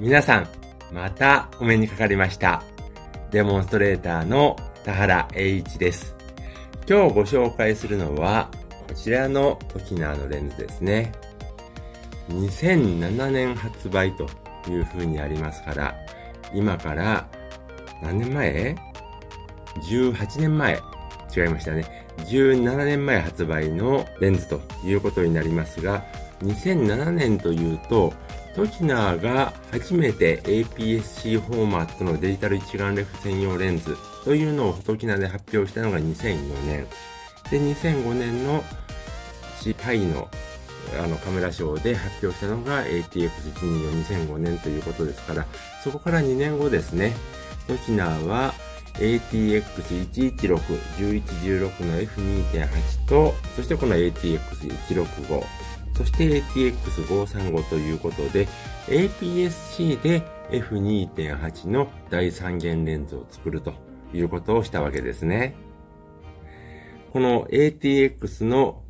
皆さん、またお目にかかりました。デモンストレーターの田原栄一です。今日ご紹介するのは、こちらの沖縄のレンズですね。2007年発売という風にありますから、今から何年前 ?18 年前違いましたね。17年前発売のレンズということになりますが、2007年というと、トキナーが初めて APS-C フォーマットのデジタル一眼レフ専用レンズというのをトキナーで発表したのが2004年。で、2005年のシパイのあのカメラショーで発表したのが ATX124 2005年ということですから、そこから2年後ですね、トキナーは ATX116、1116の F2.8 と、そしてこの ATX165、そして ATX535 ということで、APS-C で F2.8 の第三元レンズを作るということをしたわけですね。この ATX の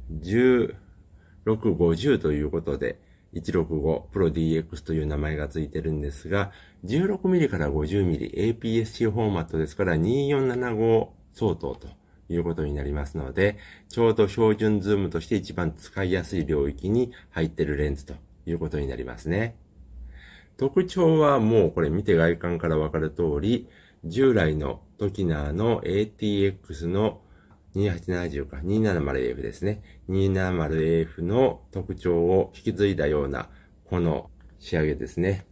1650ということで、1 6 5 5プロ DX という名前が付いてるんですが、16mm から 50mm APS-C フォーマットですから2475相当ということになりますので、ちょうど標準ズームとして一番使いやすい領域に入ってるレンズということになりますね。特徴はもうこれ見て外観からわかる通り、従来のトキナーの ATX の2870か、270AF ですね。270AF の特徴を引き継いだような、この仕上げですね。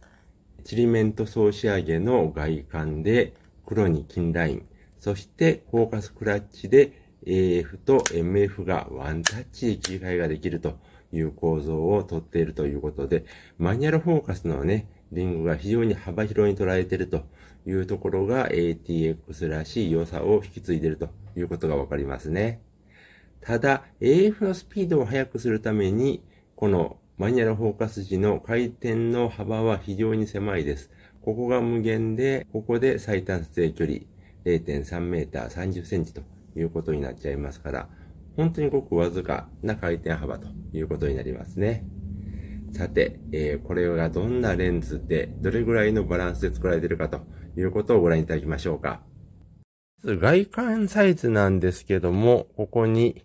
チリメント層仕上げの外観で黒に金ライン、そしてフォーカスクラッチで AF と MF がワンタッチで切り替えができると。いう構造をとっているということで、マニュアルフォーカスのね、リングが非常に幅広に捉えているというところが ATX らしい良さを引き継いでいるということがわかりますね。ただ、AF のスピードを速くするために、このマニュアルフォーカス時の回転の幅は非常に狭いです。ここが無限で、ここで最短撮影距離0.3メーター30センチということになっちゃいますから、本当にごくわずかな回転幅ということになりますね。さて、えー、これがどんなレンズで、どれぐらいのバランスで作られているかということをご覧いただきましょうか。外観サイズなんですけども、ここに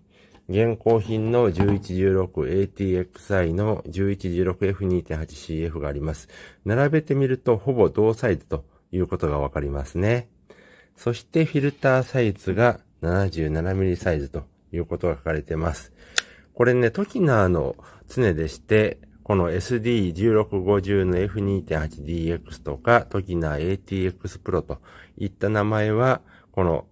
現行品の 1116ATXI の 1116F2.8CF があります。並べてみるとほぼ同サイズということがわかりますね。そしてフィルターサイズが 77mm サイズということが書かれています。これね、トキナーの常でして、この SD1650 の F2.8DX とか、トキナー ATX Pro といった名前は、この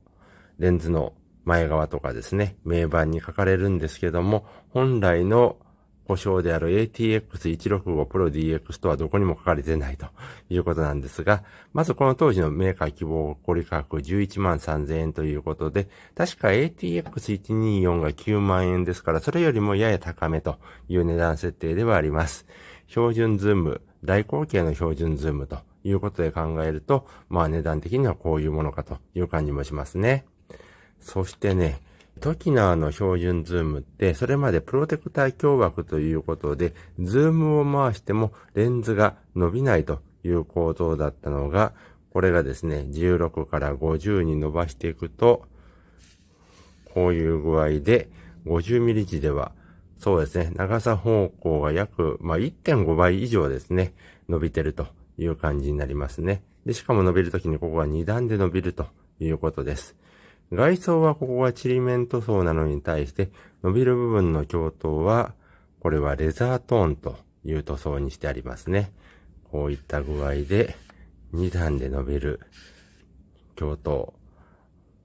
レンズの前側とかですね、名板に書かれるんですけども、本来の故障である ATX165 Pro DX とはどこにも書かれてないということなんですが、まずこの当時のメーカー希望小売価格11万3000円ということで、確か ATX124 が9万円ですから、それよりもやや高めという値段設定ではあります。標準ズーム、大口径の標準ズームということで考えると、まあ値段的にはこういうものかという感じもしますね。そしてね、トキナーの標準ズームって、それまでプロテクター凶枠ということで、ズームを回してもレンズが伸びないという構造だったのが、これがですね、16から50に伸ばしていくと、こういう具合で、50ミリ時では、そうですね、長さ方向が約、まあ、1.5倍以上ですね、伸びてるという感じになりますね。で、しかも伸びるときにここが2段で伸びるということです。外装はここがチリメン塗装なのに対して、伸びる部分の共闘は、これはレザートーンという塗装にしてありますね。こういった具合で、2段で伸びる共闘。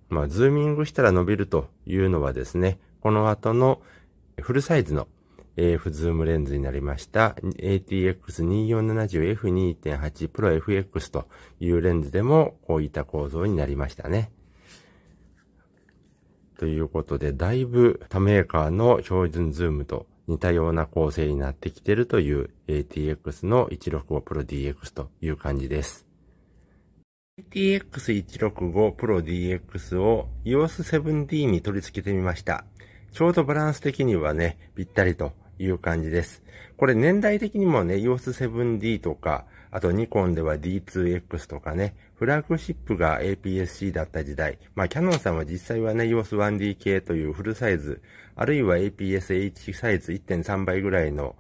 まあ、ズーミングしたら伸びるというのはですね、この後のフルサイズの AF ズームレンズになりました ATX2470F2.8 Pro FX というレンズでもこういった構造になりましたね。ということで、だいぶ他メーカーの標準ズームと似たような構成になってきてるという ATX の 165ProDX という感じです。ATX165ProDX を EOS7D に取り付けてみました。ちょうどバランス的にはね、ぴったりという感じです。これ年代的にもね、EOS7D とか、あとニコンでは D2X とかね、フラッグシップが APS-C だった時代、まあキャノンさんは実際はね、EOS1D k というフルサイズ、あるいは APS-H サイズ1.3倍ぐらいの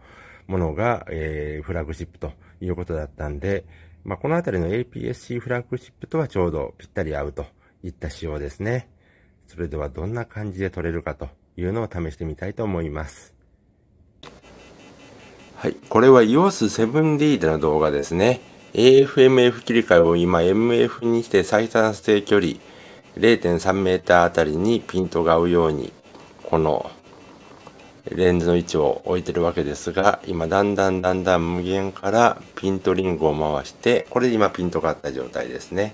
ものが、えー、フラッグシップということだったんで、まあこのあたりの APS-C フラッグシップとはちょうどぴったり合うといった仕様ですね。それではどんな感じで撮れるかというのを試してみたいと思います。はい、これは EOS7D での動画ですね。AFMF 切り替えを今 MF にして最短定距離 0.3m あたりにピントが合うようにこのレンズの位置を置いてるわけですが今だんだんだんだん無限からピントリングを回してこれで今ピントが合った状態ですね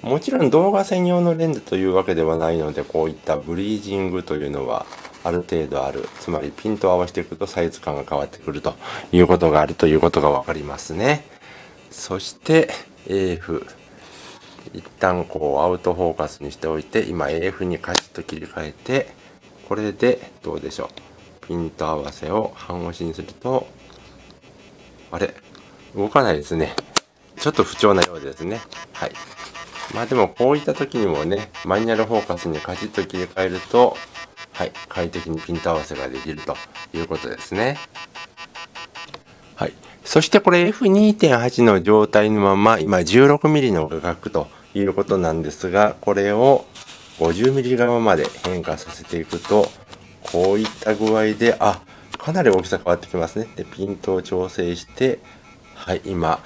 もちろん動画専用のレンズというわけではないのでこういったブリージングというのはある程度ある。つまりピントを合わせていくとサイズ感が変わってくるということがあるということがわかりますね。そして AF。一旦こうアウトフォーカスにしておいて、今 AF にカチッと切り替えて、これでどうでしょう。ピント合わせを半押しにすると、あれ動かないですね。ちょっと不調なようですね。はい。まあでもこういった時にもね、マニュアルフォーカスにカチッと切り替えると、はい、快適にピント合わせができるということですね。はい、そしてこれ F2.8 の状態のまま今 16mm の画角ということなんですがこれを 50mm 側まで変化させていくとこういった具合であかなり大きさ変わってきますね。でピントを調整してはい今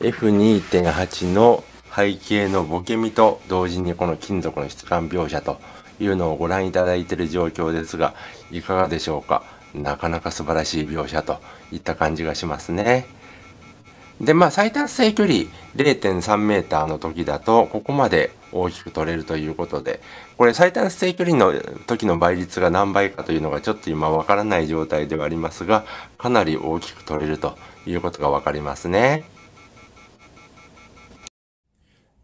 F2.8 の背景のボケ身と同時にこの金属の質感描写というのをご覧いただいている状況ですが、いかがでしょうか。なかなか素晴らしい描写といった感じがしますね。で、まあ、最短正距離0.3 m の時だと、ここまで大きく取れるということで、これ最短正距離の時の倍率が何倍かというのがちょっと今わからない状態ではありますが、かなり大きく取れるということが分かりますね。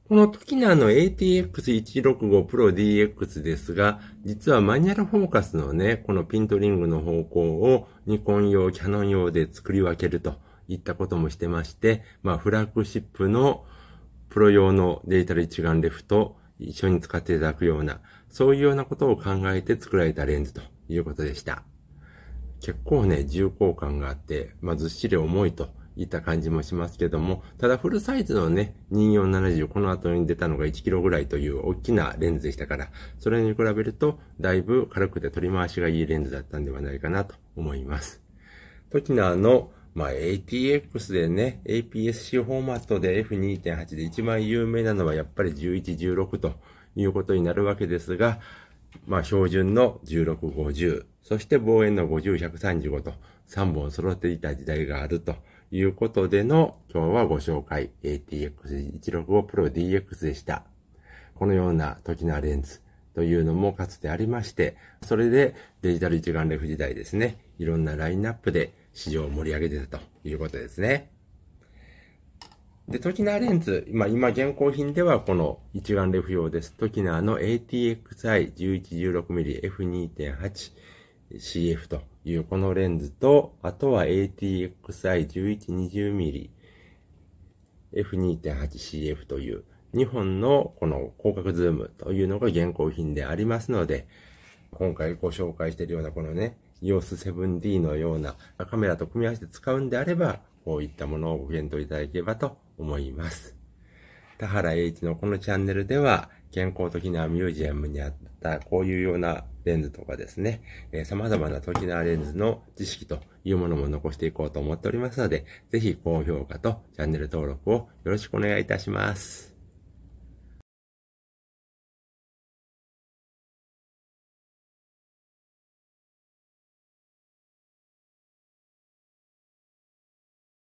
このトキナーの ATX165 Pro DX ですが、実はマニュアルフォーカスのね、このピントリングの方向をニコン用、キャノン用で作り分けるといったこともしてまして、まあフラッグシップのプロ用のデジタル一眼レフと一緒に使っていただくような、そういうようなことを考えて作られたレンズということでした。結構ね、重厚感があって、まあずっしり重いといった感じもしますけども、ただフルサイズのね、2470この後に出たのが 1kg ぐらいという大きなレンズでしたから、それに比べるとだいぶ軽くて取り回しがいいレンズだったんではないかなと思います。トキナーのまあ、ATX でね、APS-C フォーマットで F2.8 で一番有名なのはやっぱり11、16ということになるわけですが、まあ、標準の16、50、そして望遠の50、135と3本揃っていた時代があるということでの今日はご紹介 ATX165 Pro DX でした。このような時のレンズというのもかつてありまして、それでデジタル一眼レフ時代ですね、いろんなラインナップで市場を盛り上げてたということですね。で、トキナーレンズ、今、今現行品ではこの一眼レフ用です。トキナーの ATXI1116mmF2.8CF というこのレンズと、あとは ATXI1120mm f2.8CF という2本のこの広角ズームというのが現行品でありますので、今回ご紹介しているようなこのね、EOS7D のようなカメラと組み合わせて使うんであれば、こういったものをご検討いただければと思います。田原英一のこのチャンネルでは、健康的なミュージアムにあったこういうようなレンズとかですね、えー、様々な時のレンズの知識というものも残していこうと思っておりますので、ぜひ高評価とチャンネル登録をよろしくお願いいたします。